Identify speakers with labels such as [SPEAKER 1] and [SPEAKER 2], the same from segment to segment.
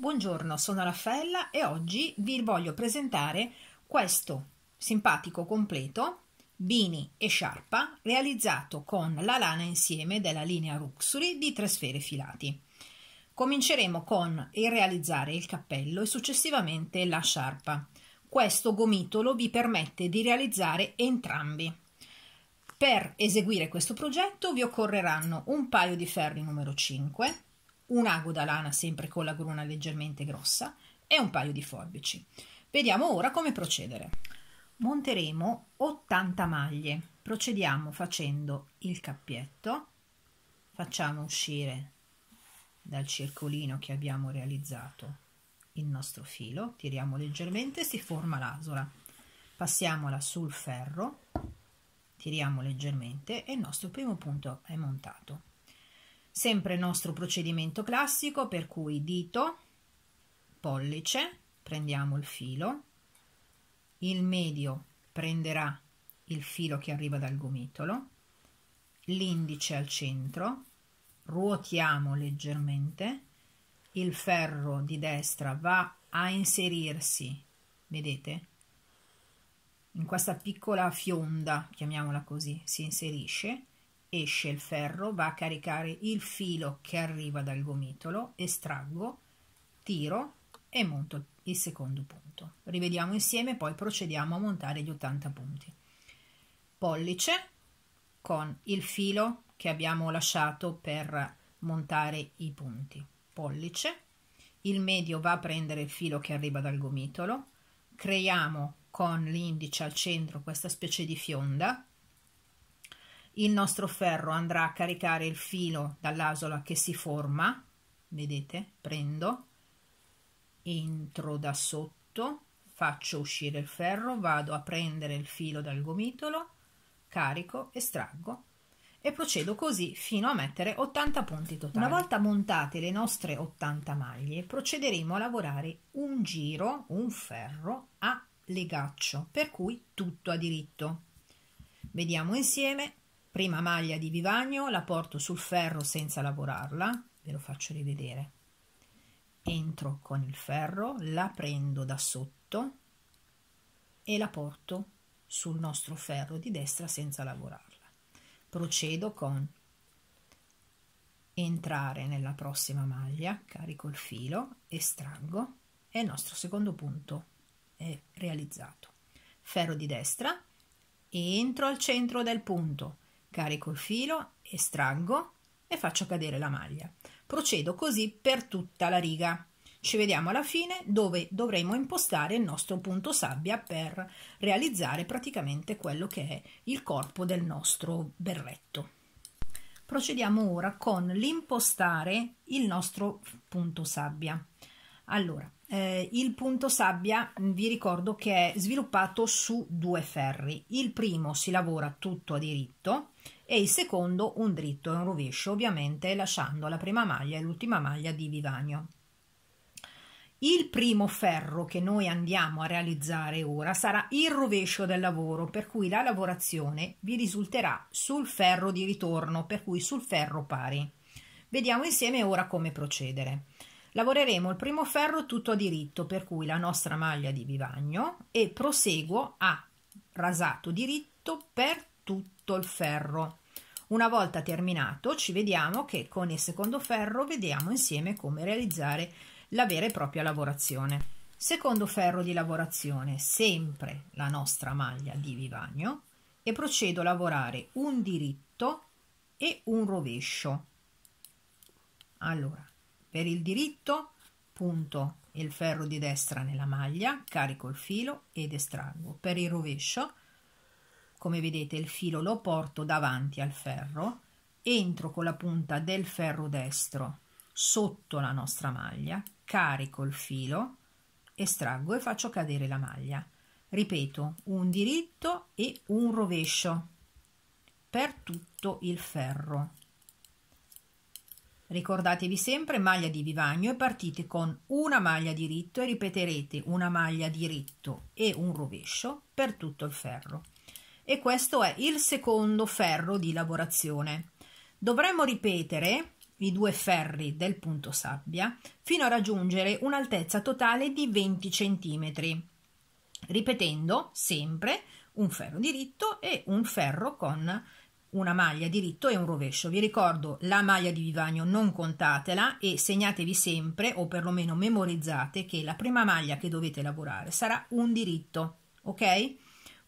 [SPEAKER 1] Buongiorno, sono Raffaella e oggi vi voglio presentare questo simpatico completo bini e sciarpa realizzato con la lana insieme della linea Ruxury di tre sfere filati. Cominceremo con il realizzare il cappello e successivamente la sciarpa. Questo gomitolo vi permette di realizzare entrambi. Per eseguire questo progetto vi occorreranno un paio di ferri numero 5, un ago da lana sempre con la gruna leggermente grossa e un paio di forbici. Vediamo ora come procedere. Monteremo 80 maglie. Procediamo facendo il cappietto, facciamo uscire dal circolino che abbiamo realizzato il nostro filo, tiriamo leggermente si forma l'asola. Passiamola sul ferro, tiriamo leggermente e il nostro primo punto è montato. Sempre il nostro procedimento classico per cui dito, pollice, prendiamo il filo, il medio prenderà il filo che arriva dal gomitolo, l'indice al centro, ruotiamo leggermente, il ferro di destra va a inserirsi, vedete? In questa piccola fionda, chiamiamola così, si inserisce esce il ferro, va a caricare il filo che arriva dal gomitolo, estraggo, tiro e monto il secondo punto. Rivediamo insieme, poi procediamo a montare gli 80 punti. Pollice con il filo che abbiamo lasciato per montare i punti. Pollice, il medio va a prendere il filo che arriva dal gomitolo, creiamo con l'indice al centro questa specie di fionda il nostro ferro andrà a caricare il filo dall'asola che si forma vedete prendo entro da sotto faccio uscire il ferro vado a prendere il filo dal gomitolo carico estraggo e procedo così fino a mettere 80 punti totali. Una volta montate le nostre 80 maglie, procederemo a lavorare un giro, un ferro a legaccio, per cui tutto a diritto. Vediamo insieme prima maglia di vivagno la porto sul ferro senza lavorarla ve lo faccio rivedere entro con il ferro la prendo da sotto e la porto sul nostro ferro di destra senza lavorarla procedo con entrare nella prossima maglia carico il filo estraggo e il nostro secondo punto è realizzato ferro di destra entro al centro del punto carico il filo, estraggo e faccio cadere la maglia. Procedo così per tutta la riga. Ci vediamo alla fine dove dovremo impostare il nostro punto sabbia per realizzare praticamente quello che è il corpo del nostro berretto. Procediamo ora con l'impostare il nostro punto sabbia. Allora, eh, il punto sabbia vi ricordo che è sviluppato su due ferri. Il primo si lavora tutto a diritto, e il secondo un dritto e un rovescio, ovviamente lasciando la prima maglia e l'ultima maglia di vivagno. Il primo ferro che noi andiamo a realizzare ora sarà il rovescio del lavoro, per cui la lavorazione vi risulterà sul ferro di ritorno, per cui sul ferro pari. Vediamo insieme ora come procedere. Lavoreremo il primo ferro tutto a diritto, per cui la nostra maglia di vivagno e proseguo a rasato diritto per tutto il ferro. Una volta terminato ci vediamo che con il secondo ferro vediamo insieme come realizzare la vera e propria lavorazione. Secondo ferro di lavorazione, sempre la nostra maglia di vivagno e procedo a lavorare un diritto e un rovescio. Allora, per il diritto punto il ferro di destra nella maglia, carico il filo ed estraggo. Per il rovescio come vedete il filo lo porto davanti al ferro, entro con la punta del ferro destro sotto la nostra maglia, carico il filo, estraggo e faccio cadere la maglia. Ripeto, un diritto e un rovescio per tutto il ferro. Ricordatevi sempre maglia di vivagno e partite con una maglia diritto e ripeterete una maglia diritto e un rovescio per tutto il ferro e questo è il secondo ferro di lavorazione. Dovremmo ripetere i due ferri del punto sabbia fino a raggiungere un'altezza totale di 20 cm, ripetendo sempre un ferro diritto e un ferro con una maglia diritto e un rovescio. Vi ricordo la maglia di vivagno non contatela e segnatevi sempre o perlomeno memorizzate che la prima maglia che dovete lavorare sarà un diritto, ok?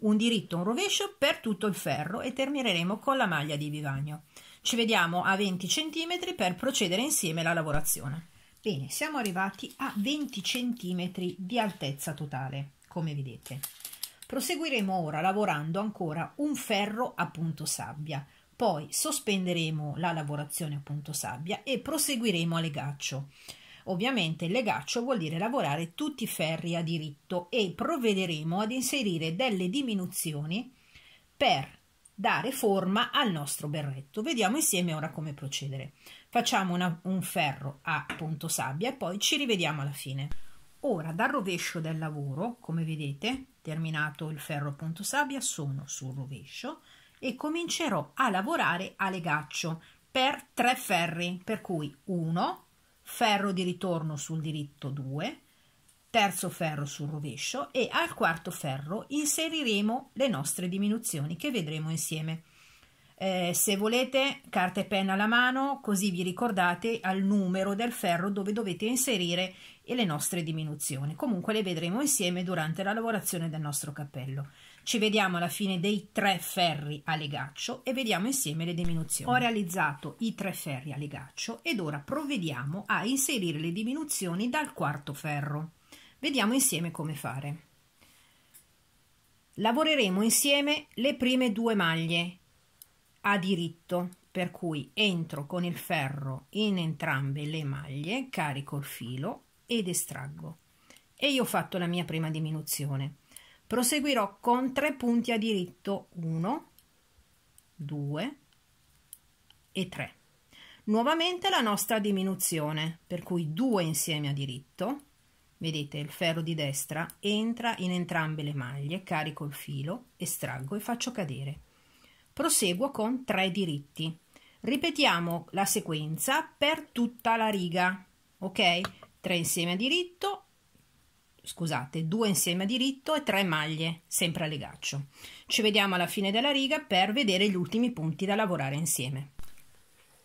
[SPEAKER 1] un diritto, un rovescio per tutto il ferro e termineremo con la maglia di vivagno. Ci vediamo a 20 cm per procedere insieme alla lavorazione. Bene, siamo arrivati a 20 cm di altezza totale, come vedete. Proseguiremo ora lavorando ancora un ferro a punto sabbia, poi sospenderemo la lavorazione a punto sabbia e proseguiremo a legaccio. Ovviamente il legaccio vuol dire lavorare tutti i ferri a diritto e provvederemo ad inserire delle diminuzioni per dare forma al nostro berretto. Vediamo insieme ora come procedere. Facciamo una, un ferro a punto sabbia e poi ci rivediamo alla fine. Ora dal rovescio del lavoro, come vedete, terminato il ferro a punto sabbia, sono sul rovescio e comincerò a lavorare a legaccio per tre ferri, per cui 1, ferro di ritorno sul diritto 2, terzo ferro sul rovescio e al quarto ferro inseriremo le nostre diminuzioni che vedremo insieme. Eh, se volete carta e penna alla mano così vi ricordate al numero del ferro dove dovete inserire le nostre diminuzioni comunque le vedremo insieme durante la lavorazione del nostro cappello ci vediamo alla fine dei tre ferri a legaccio e vediamo insieme le diminuzioni. Ho realizzato i tre ferri a legaccio ed ora provvediamo a inserire le diminuzioni dal quarto ferro. Vediamo insieme come fare. Lavoreremo insieme le prime due maglie a diritto, per cui entro con il ferro in entrambe le maglie, carico il filo ed estraggo. E io ho fatto la mia prima diminuzione. Proseguirò con tre punti a diritto 1, 2 e 3. Nuovamente la nostra diminuzione, per cui 2 insieme a diritto, vedete il ferro di destra entra in entrambe le maglie, carico il filo, estraggo e faccio cadere. Proseguo con 3 diritti. Ripetiamo la sequenza per tutta la riga, ok? 3 insieme a diritto, scusate, due insieme a diritto e tre maglie, sempre a legaccio. Ci vediamo alla fine della riga per vedere gli ultimi punti da lavorare insieme.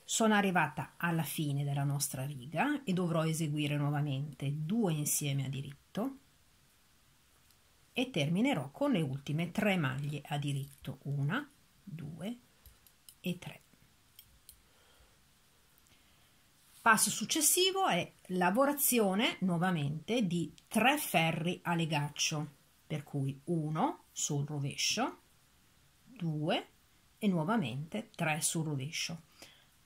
[SPEAKER 1] Sono arrivata alla fine della nostra riga e dovrò eseguire nuovamente due insieme a diritto e terminerò con le ultime tre maglie a diritto, una, due e tre. Passo successivo è lavorazione nuovamente di tre ferri a legaccio, per cui uno sul rovescio, due e nuovamente tre sul rovescio.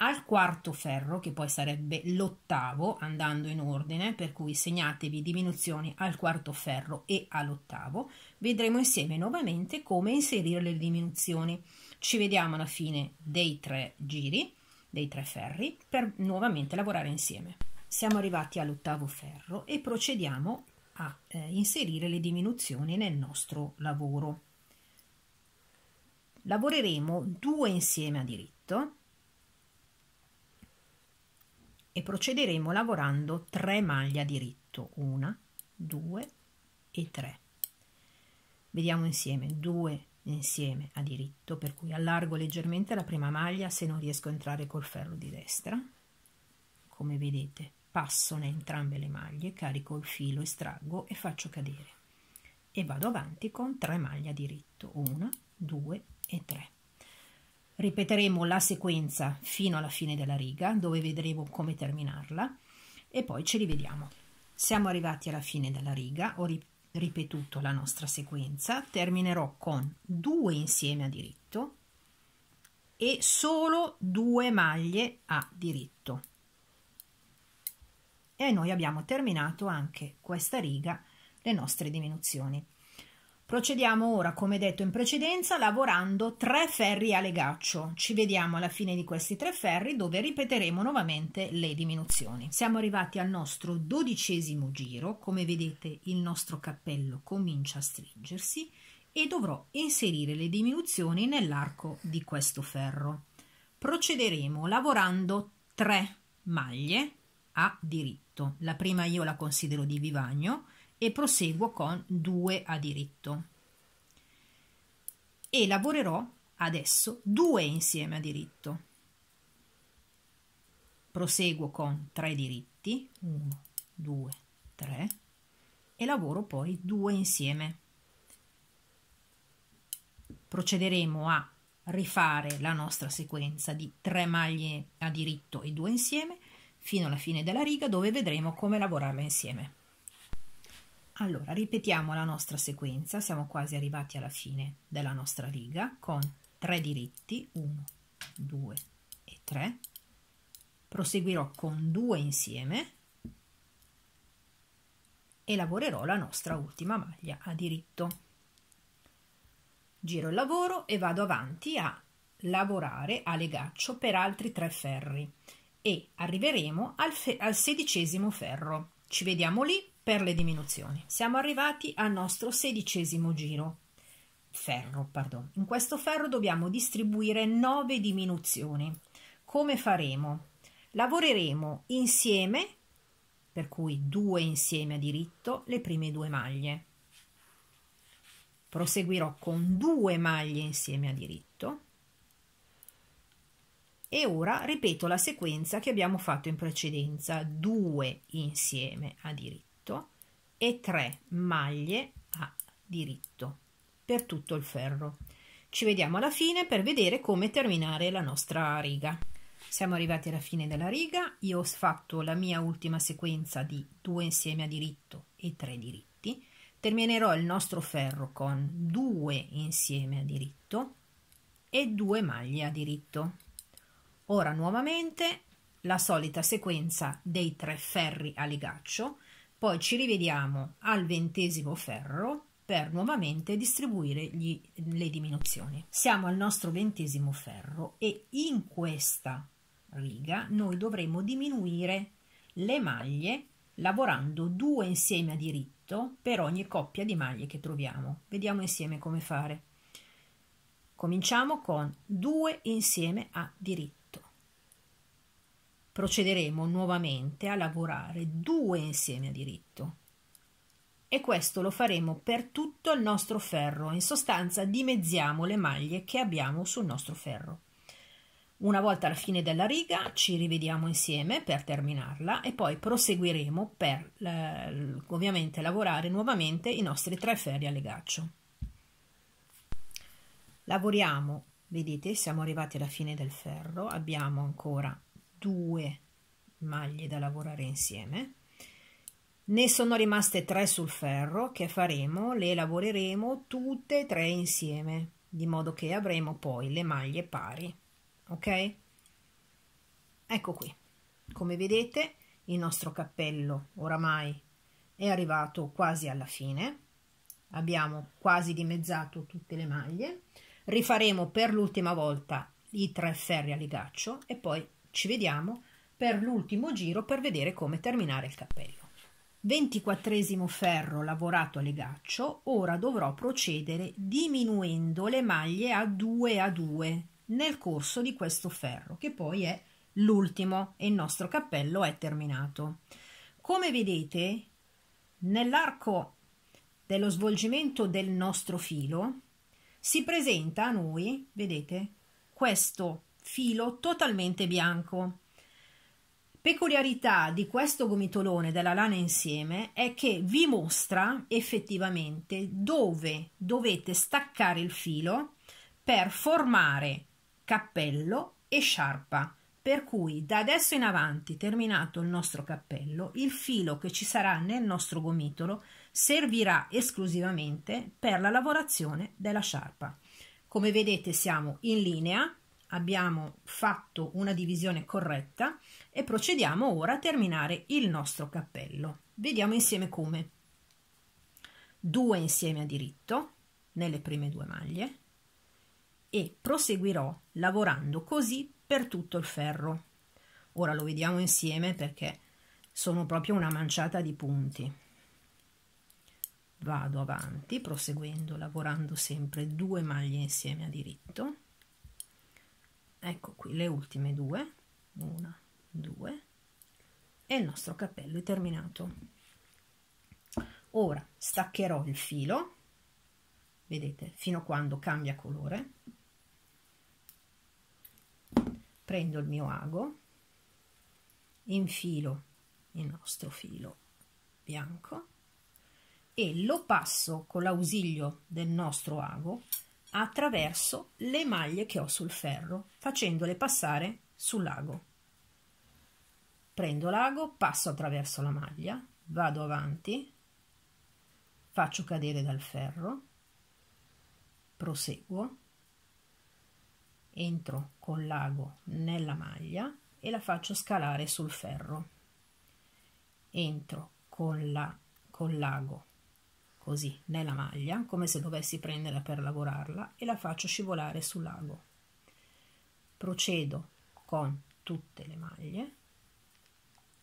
[SPEAKER 1] Al quarto ferro, che poi sarebbe l'ottavo andando in ordine, per cui segnatevi diminuzioni al quarto ferro e all'ottavo, vedremo insieme nuovamente come inserire le diminuzioni. Ci vediamo alla fine dei tre giri dei tre ferri per nuovamente lavorare insieme. Siamo arrivati all'ottavo ferro e procediamo a eh, inserire le diminuzioni nel nostro lavoro. Lavoreremo due insieme a diritto e procederemo lavorando tre maglie a diritto, una, due e tre. Vediamo insieme 2, insieme a diritto per cui allargo leggermente la prima maglia se non riesco a entrare col ferro di destra come vedete passo in entrambe le maglie carico il filo estraggo e faccio cadere e vado avanti con 3 maglie a diritto 1 2 e 3 ripeteremo la sequenza fino alla fine della riga dove vedremo come terminarla e poi ci rivediamo siamo arrivati alla fine della riga ho ripetuto la nostra sequenza terminerò con due insieme a diritto e solo due maglie a diritto e noi abbiamo terminato anche questa riga le nostre diminuzioni Procediamo ora, come detto in precedenza, lavorando tre ferri a legaccio. Ci vediamo alla fine di questi tre ferri dove ripeteremo nuovamente le diminuzioni. Siamo arrivati al nostro dodicesimo giro, come vedete il nostro cappello comincia a stringersi e dovrò inserire le diminuzioni nell'arco di questo ferro. Procederemo lavorando tre maglie a diritto. La prima io la considero di vivagno, e proseguo con 2 a diritto e lavorerò adesso 2 insieme a diritto proseguo con 3 diritti 1 2 3 e lavoro poi 2 insieme procederemo a rifare la nostra sequenza di 3 maglie a diritto e 2 insieme fino alla fine della riga dove vedremo come lavorarla insieme allora, ripetiamo la nostra sequenza, siamo quasi arrivati alla fine della nostra riga con tre diritti, 1, 2 e 3. Proseguirò con due insieme e lavorerò la nostra ultima maglia a diritto. Giro il lavoro e vado avanti a lavorare a legaccio per altri tre ferri e arriveremo al, al sedicesimo ferro. Ci vediamo lì per le diminuzioni. Siamo arrivati al nostro sedicesimo giro. Ferro, pardon. In questo ferro dobbiamo distribuire 9 diminuzioni. Come faremo? Lavoreremo insieme, per cui due insieme a diritto, le prime due maglie. Proseguirò con due maglie insieme a diritto. E ora ripeto la sequenza che abbiamo fatto in precedenza, due insieme a diritto diritto e 3 maglie a diritto per tutto il ferro. Ci vediamo alla fine per vedere come terminare la nostra riga. Siamo arrivati alla fine della riga, io ho fatto la mia ultima sequenza di 2 insieme a diritto e 3 diritti. Terminerò il nostro ferro con 2 insieme a diritto e 2 maglie a diritto. Ora nuovamente la solita sequenza dei tre ferri a legaccio. Poi ci rivediamo al ventesimo ferro per nuovamente distribuire gli, le diminuzioni. Siamo al nostro ventesimo ferro e in questa riga noi dovremo diminuire le maglie lavorando due insieme a diritto per ogni coppia di maglie che troviamo. Vediamo insieme come fare. Cominciamo con due insieme a diritto procederemo nuovamente a lavorare due insieme a diritto. E questo lo faremo per tutto il nostro ferro, in sostanza dimezziamo le maglie che abbiamo sul nostro ferro. Una volta alla fine della riga ci rivediamo insieme per terminarla e poi proseguiremo per eh, ovviamente lavorare nuovamente i nostri tre ferri a legaccio. Lavoriamo, vedete siamo arrivati alla fine del ferro, abbiamo ancora due maglie da lavorare insieme ne sono rimaste tre sul ferro che faremo le lavoreremo tutte e tre insieme di modo che avremo poi le maglie pari ok ecco qui come vedete il nostro cappello oramai è arrivato quasi alla fine abbiamo quasi dimezzato tutte le maglie rifaremo per l'ultima volta i tre ferri a ligaccio e poi ci vediamo per l'ultimo giro per vedere come terminare il cappello. 24 ferro lavorato a legaccio, ora dovrò procedere diminuendo le maglie a 2 a 2 nel corso di questo ferro, che poi è l'ultimo e il nostro cappello è terminato. Come vedete, nell'arco dello svolgimento del nostro filo si presenta a noi, vedete, questo filo totalmente bianco. Peculiarità di questo gomitolone della lana insieme è che vi mostra effettivamente dove dovete staccare il filo per formare cappello e sciarpa. Per cui da adesso in avanti, terminato il nostro cappello, il filo che ci sarà nel nostro gomitolo servirà esclusivamente per la lavorazione della sciarpa. Come vedete siamo in linea abbiamo fatto una divisione corretta e procediamo ora a terminare il nostro cappello. Vediamo insieme come. 2 insieme a diritto nelle prime due maglie e proseguirò lavorando così per tutto il ferro. Ora lo vediamo insieme perché sono proprio una manciata di punti. Vado avanti proseguendo lavorando sempre due maglie insieme a diritto ecco qui le ultime due una due e il nostro cappello è terminato ora staccherò il filo vedete fino a quando cambia colore prendo il mio ago infilo il nostro filo bianco e lo passo con l'ausilio del nostro ago attraverso le maglie che ho sul ferro facendole passare sul lago prendo l'ago passo attraverso la maglia vado avanti faccio cadere dal ferro proseguo entro con l'ago nella maglia e la faccio scalare sul ferro entro con la con l'ago così, nella maglia, come se dovessi prenderla per lavorarla, e la faccio scivolare sul lago. Procedo con tutte le maglie,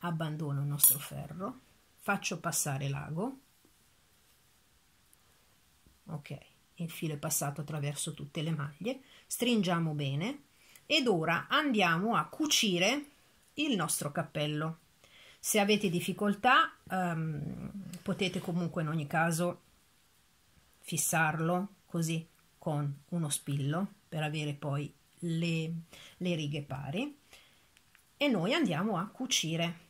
[SPEAKER 1] abbandono il nostro ferro, faccio passare l'ago, ok, il filo è passato attraverso tutte le maglie, stringiamo bene ed ora andiamo a cucire il nostro cappello. Se avete difficoltà um, potete comunque in ogni caso fissarlo così con uno spillo per avere poi le, le righe pari e noi andiamo a cucire.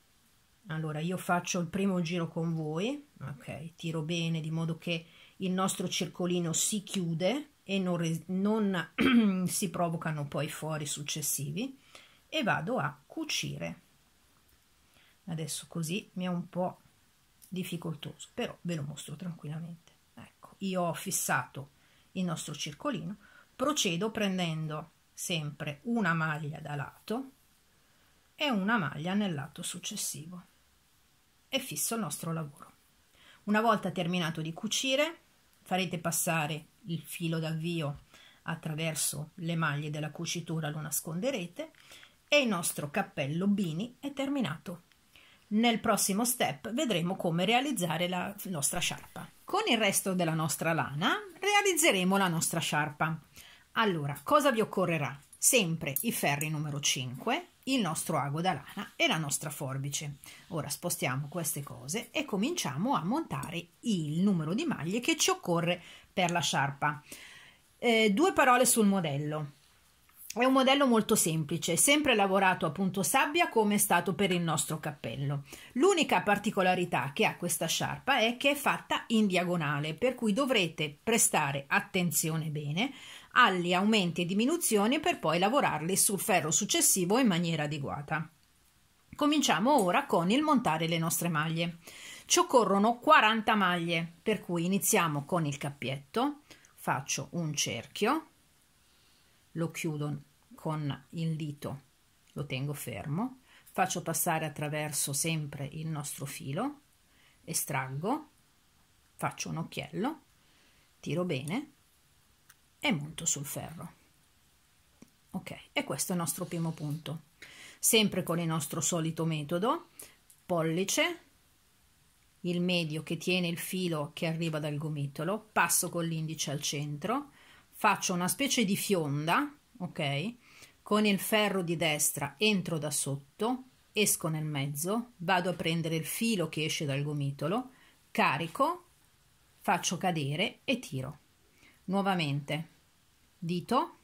[SPEAKER 1] Allora io faccio il primo giro con voi, ok, tiro bene di modo che il nostro circolino si chiude e non, non si provocano poi fuori successivi e vado a cucire adesso così mi è un po' difficoltoso però ve lo mostro tranquillamente ecco io ho fissato il nostro circolino procedo prendendo sempre una maglia da lato e una maglia nel lato successivo e fisso il nostro lavoro una volta terminato di cucire farete passare il filo d'avvio attraverso le maglie della cucitura lo nasconderete e il nostro cappello bini è terminato nel prossimo step vedremo come realizzare la nostra sciarpa. Con il resto della nostra lana realizzeremo la nostra sciarpa. Allora, cosa vi occorrerà? Sempre i ferri numero 5, il nostro ago da lana e la nostra forbice. Ora spostiamo queste cose e cominciamo a montare il numero di maglie che ci occorre per la sciarpa. Eh, due parole sul modello. È un modello molto semplice, sempre lavorato a punto sabbia come è stato per il nostro cappello. L'unica particolarità che ha questa sciarpa è che è fatta in diagonale, per cui dovrete prestare attenzione bene agli aumenti e diminuzioni per poi lavorarli sul ferro successivo in maniera adeguata. Cominciamo ora con il montare le nostre maglie. Ci occorrono 40 maglie, per cui iniziamo con il cappietto, faccio un cerchio, lo chiudo con il dito, lo tengo fermo, faccio passare attraverso sempre il nostro filo, estraggo, faccio un occhiello, tiro bene e monto sul ferro. Ok, e questo è il nostro primo punto. Sempre con il nostro solito metodo, pollice, il medio che tiene il filo che arriva dal gomitolo, passo con l'indice al centro, faccio una specie di fionda ok con il ferro di destra entro da sotto esco nel mezzo vado a prendere il filo che esce dal gomitolo carico faccio cadere e tiro nuovamente dito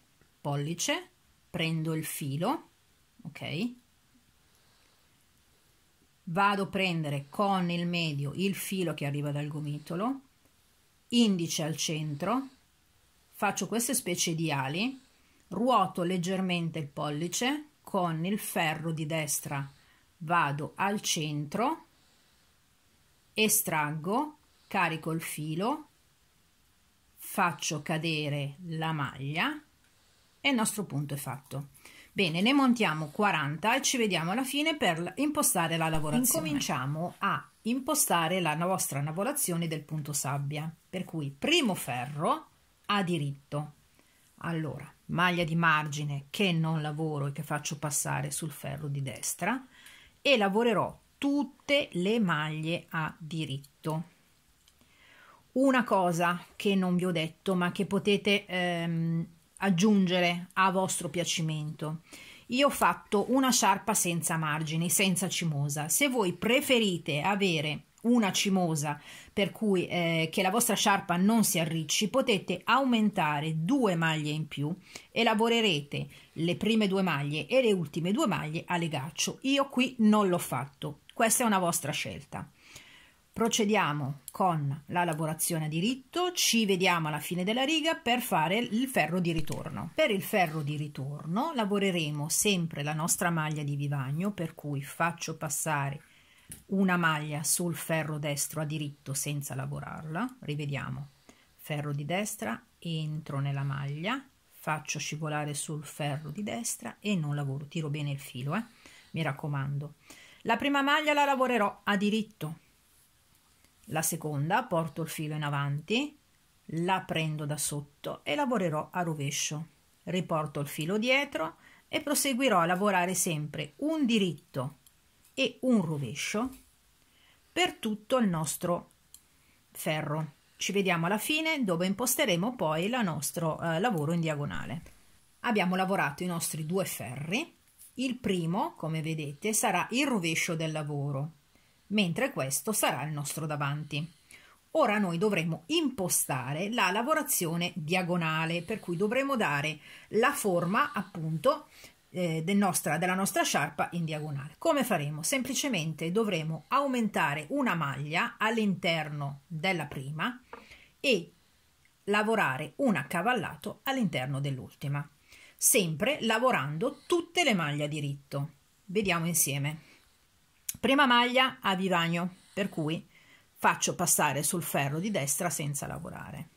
[SPEAKER 1] pollice prendo il filo ok vado a prendere con il medio il filo che arriva dal gomitolo indice al centro faccio queste specie di ali, ruoto leggermente il pollice con il ferro di destra, vado al centro, estraggo, carico il filo, faccio cadere la maglia e il nostro punto è fatto. Bene, ne montiamo 40 e ci vediamo alla fine per impostare la lavorazione. Cominciamo a impostare la nostra lavorazione del punto sabbia. Per cui primo ferro, ha diritto. Allora, maglia di margine che non lavoro e che faccio passare sul ferro di destra e lavorerò tutte le maglie a diritto. Una cosa che non vi ho detto ma che potete ehm, aggiungere a vostro piacimento. Io ho fatto una sciarpa senza margini, senza cimosa. Se voi preferite avere una cimosa per cui eh, che la vostra sciarpa non si arricci potete aumentare due maglie in più e lavorerete le prime due maglie e le ultime due maglie a legaccio io qui non l'ho fatto questa è una vostra scelta procediamo con la lavorazione a diritto ci vediamo alla fine della riga per fare il ferro di ritorno per il ferro di ritorno lavoreremo sempre la nostra maglia di vivagno per cui faccio passare una maglia sul ferro destro a diritto senza lavorarla, rivediamo, ferro di destra, entro nella maglia, faccio scivolare sul ferro di destra e non lavoro, tiro bene il filo, eh? mi raccomando. La prima maglia la lavorerò a diritto, la seconda porto il filo in avanti, la prendo da sotto e lavorerò a rovescio, riporto il filo dietro e proseguirò a lavorare sempre un diritto e un rovescio per tutto il nostro ferro. Ci vediamo alla fine dove imposteremo poi il nostro eh, lavoro in diagonale. Abbiamo lavorato i nostri due ferri. Il primo, come vedete, sarà il rovescio del lavoro, mentre questo sarà il nostro davanti. Ora noi dovremo impostare la lavorazione diagonale, per cui dovremo dare la forma appunto eh, del nostra, della nostra sciarpa in diagonale. Come faremo? Semplicemente dovremo aumentare una maglia all'interno della prima e lavorare un accavallato all'interno dell'ultima, sempre lavorando tutte le maglie a diritto. Vediamo insieme. Prima maglia a vivagno, per cui faccio passare sul ferro di destra senza lavorare.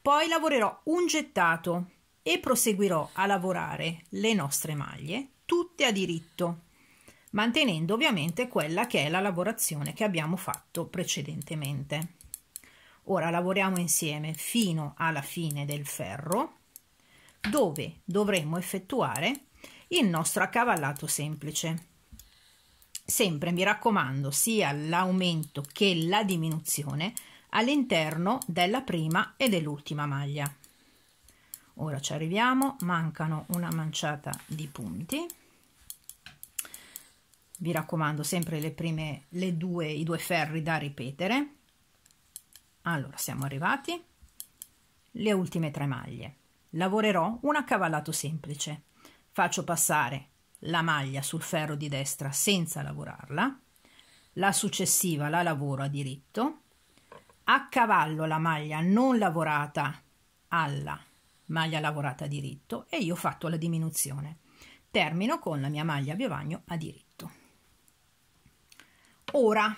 [SPEAKER 1] Poi lavorerò un gettato e proseguirò a lavorare le nostre maglie tutte a diritto mantenendo ovviamente quella che è la lavorazione che abbiamo fatto precedentemente ora lavoriamo insieme fino alla fine del ferro dove dovremo effettuare il nostro accavallato semplice sempre mi raccomando sia l'aumento che la diminuzione all'interno della prima e dell'ultima maglia ora ci arriviamo mancano una manciata di punti vi raccomando sempre le prime le due i due ferri da ripetere allora siamo arrivati le ultime tre maglie lavorerò un accavallato semplice faccio passare la maglia sul ferro di destra senza lavorarla la successiva la lavoro a diritto accavallo la maglia non lavorata alla maglia lavorata a diritto e io ho fatto la diminuzione. Termino con la mia maglia biovagno a diritto. Ora,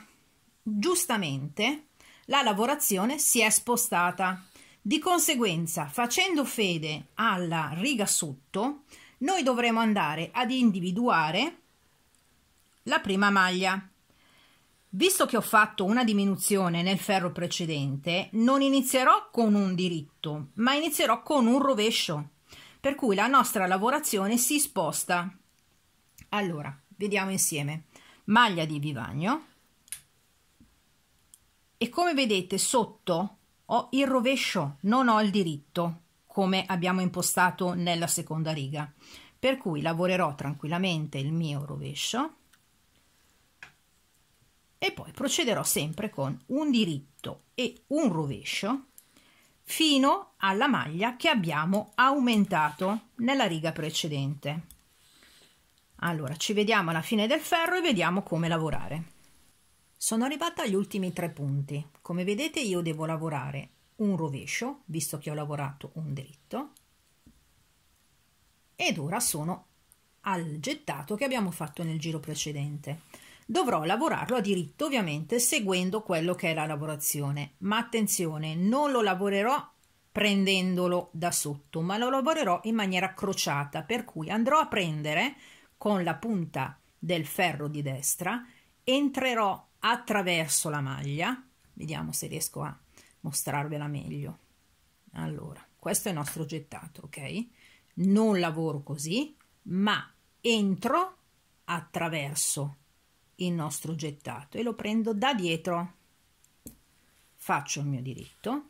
[SPEAKER 1] giustamente, la lavorazione si è spostata. Di conseguenza, facendo fede alla riga sotto, noi dovremo andare ad individuare la prima maglia Visto che ho fatto una diminuzione nel ferro precedente, non inizierò con un diritto, ma inizierò con un rovescio, per cui la nostra lavorazione si sposta. Allora, vediamo insieme. Maglia di vivagno e come vedete sotto ho il rovescio, non ho il diritto, come abbiamo impostato nella seconda riga. Per cui lavorerò tranquillamente il mio rovescio e poi procederò sempre con un diritto e un rovescio fino alla maglia che abbiamo aumentato nella riga precedente. Allora, ci vediamo alla fine del ferro e vediamo come lavorare. Sono arrivata agli ultimi tre punti. Come vedete io devo lavorare un rovescio, visto che ho lavorato un dritto, ed ora sono al gettato che abbiamo fatto nel giro precedente. Dovrò lavorarlo a diritto, ovviamente, seguendo quello che è la lavorazione. Ma attenzione, non lo lavorerò prendendolo da sotto, ma lo lavorerò in maniera crociata, per cui andrò a prendere con la punta del ferro di destra, entrerò attraverso la maglia, vediamo se riesco a mostrarvela meglio. Allora, questo è il nostro gettato, ok? Non lavoro così, ma entro attraverso il nostro gettato e lo prendo da dietro faccio il mio diritto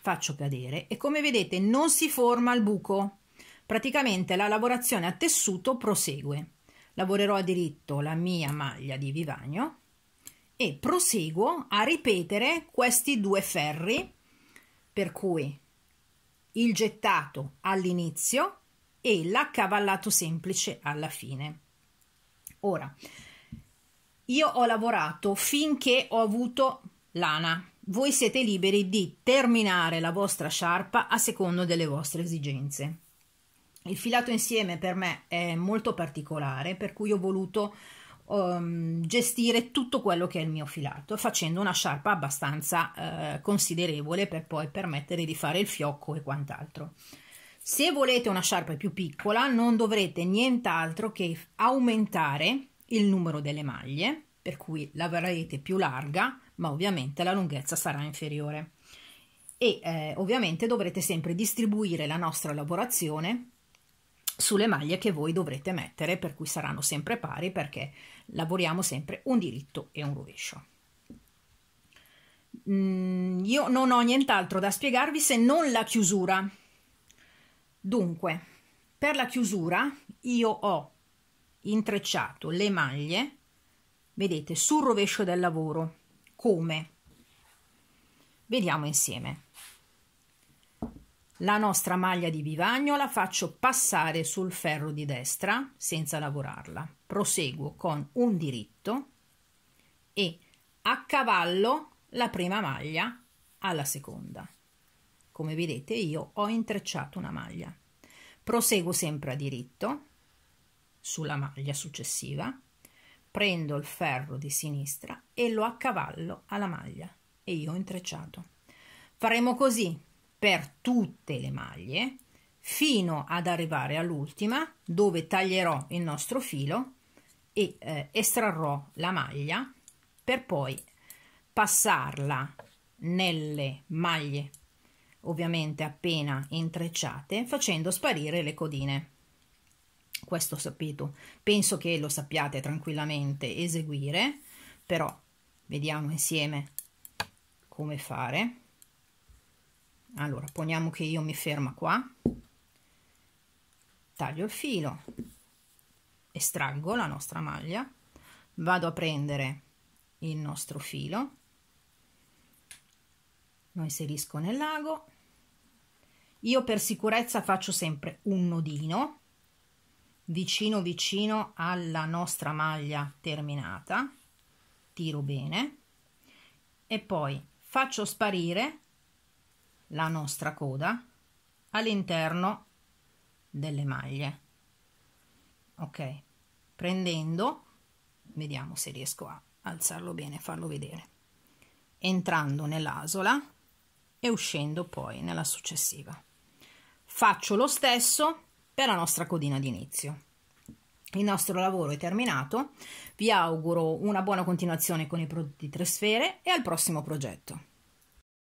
[SPEAKER 1] faccio cadere e come vedete non si forma il buco praticamente la lavorazione a tessuto prosegue lavorerò a diritto la mia maglia di vivagno e proseguo a ripetere questi due ferri per cui il gettato all'inizio e l'accavallato semplice alla fine ora io ho lavorato finché ho avuto lana. Voi siete liberi di terminare la vostra sciarpa a secondo delle vostre esigenze. Il filato insieme per me è molto particolare, per cui ho voluto um, gestire tutto quello che è il mio filato, facendo una sciarpa abbastanza eh, considerevole per poi permettere di fare il fiocco e quant'altro. Se volete una sciarpa più piccola, non dovrete nient'altro che aumentare il numero delle maglie, per cui la avrete più larga, ma ovviamente la lunghezza sarà inferiore. E eh, ovviamente dovrete sempre distribuire la nostra lavorazione sulle maglie che voi dovrete mettere, per cui saranno sempre pari perché lavoriamo sempre un diritto e un rovescio. Mm, io non ho nient'altro da spiegarvi se non la chiusura. Dunque, per la chiusura io ho intrecciato le maglie, vedete, sul rovescio del lavoro. Come? Vediamo insieme. La nostra maglia di vivagno la faccio passare sul ferro di destra senza lavorarla. Proseguo con un diritto e a cavallo la prima maglia alla seconda. Come vedete io ho intrecciato una maglia. Proseguo sempre a diritto sulla maglia successiva, prendo il ferro di sinistra e lo accavallo alla maglia e io ho intrecciato. Faremo così per tutte le maglie fino ad arrivare all'ultima dove taglierò il nostro filo e eh, estrarrò la maglia per poi passarla nelle maglie ovviamente appena intrecciate facendo sparire le codine. Questo sapete, penso che lo sappiate tranquillamente eseguire, però vediamo insieme come fare. Allora, poniamo che io mi ferma qua, taglio il filo, estraggo la nostra maglia, vado a prendere il nostro filo, lo inserisco nel lago, io per sicurezza faccio sempre un nodino vicino vicino alla nostra maglia terminata tiro bene e poi faccio sparire la nostra coda all'interno delle maglie ok prendendo vediamo se riesco a alzarlo bene farlo vedere entrando nell'asola e uscendo poi nella successiva faccio lo stesso per la nostra codina d'inizio. Il nostro lavoro è terminato, vi auguro una buona continuazione con i prodotti tre sfere e al prossimo progetto.